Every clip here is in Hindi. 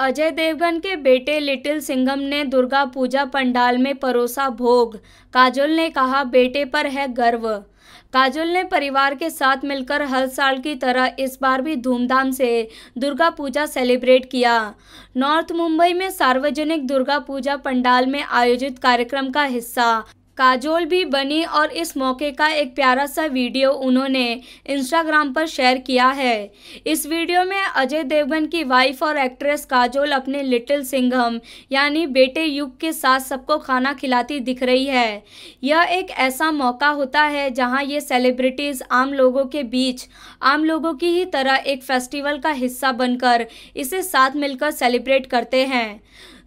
अजय देवगन के बेटे लिटिल सिंघम ने दुर्गा पूजा पंडाल में परोसा भोग काजोल ने कहा बेटे पर है गर्व काजोल ने परिवार के साथ मिलकर हर साल की तरह इस बार भी धूमधाम से दुर्गा पूजा सेलिब्रेट किया नॉर्थ मुंबई में सार्वजनिक दुर्गा पूजा पंडाल में आयोजित कार्यक्रम का हिस्सा काजोल भी बनी और इस मौके का एक प्यारा सा वीडियो उन्होंने इंस्टाग्राम पर शेयर किया है इस वीडियो में अजय देवगन की वाइफ और एक्ट्रेस काजोल अपने लिटिल सिंघम यानी बेटे युग के साथ सबको खाना खिलाती दिख रही है यह एक ऐसा मौका होता है जहां ये सेलिब्रिटीज़ आम लोगों के बीच आम लोगों की ही तरह एक फेस्टिवल का हिस्सा बनकर इसे साथ मिलकर सेलिब्रेट करते हैं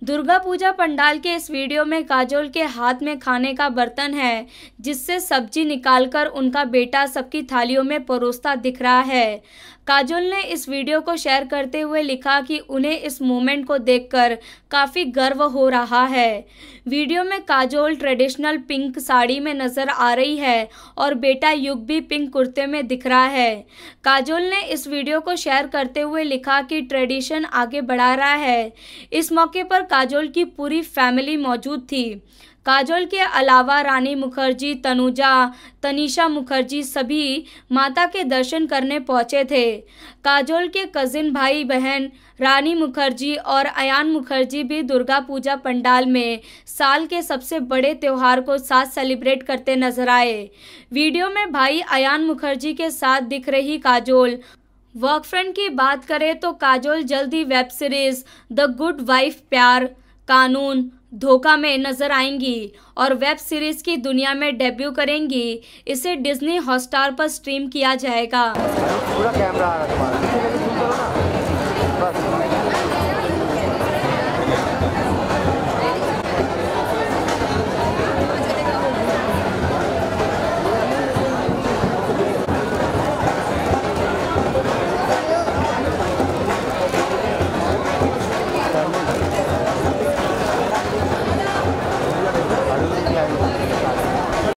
दुर्गा पूजा पंडाल के इस वीडियो में काजोल के हाथ में खाने का बर्तन है जिससे सब्जी निकालकर उनका बेटा सबकी थालियों में परोसता दिख रहा है काजोल ने इस वीडियो को शेयर करते हुए लिखा कि उन्हें इस मोमेंट को देखकर काफ़ी गर्व हो रहा है वीडियो में काजोल ट्रेडिशनल पिंक साड़ी में नज़र आ रही है और बेटा युग भी पिंक कुर्ते में दिख रहा है काजोल ने इस वीडियो को शेयर करते हुए लिखा कि ट्रेडिशन आगे बढ़ा रहा है इस मौके पर काजोल की पूरी फैमिली मौजूद थी काजोल के अलावा रानी मुखर्जी तनुजा तनिषा मुखर्जी सभी माता के दर्शन करने पहुंचे थे काजोल के कज़िन भाई बहन रानी मुखर्जी और अयान मुखर्जी भी दुर्गा पूजा पंडाल में साल के सबसे बड़े त्यौहार को साथ सेलिब्रेट करते नजर आए वीडियो में भाई अयान मुखर्जी के साथ दिख रही काजोल वर्क की बात करें तो काजोल जल्दी web series the good wife प्यार कानून धोखा में नजर आएंगी और वेब सीरीज की दुनिया में डेब्यू करेंगी इसे डिज्नी हॉटस्टार पर स्ट्रीम किया जाएगा पूरा कैमरा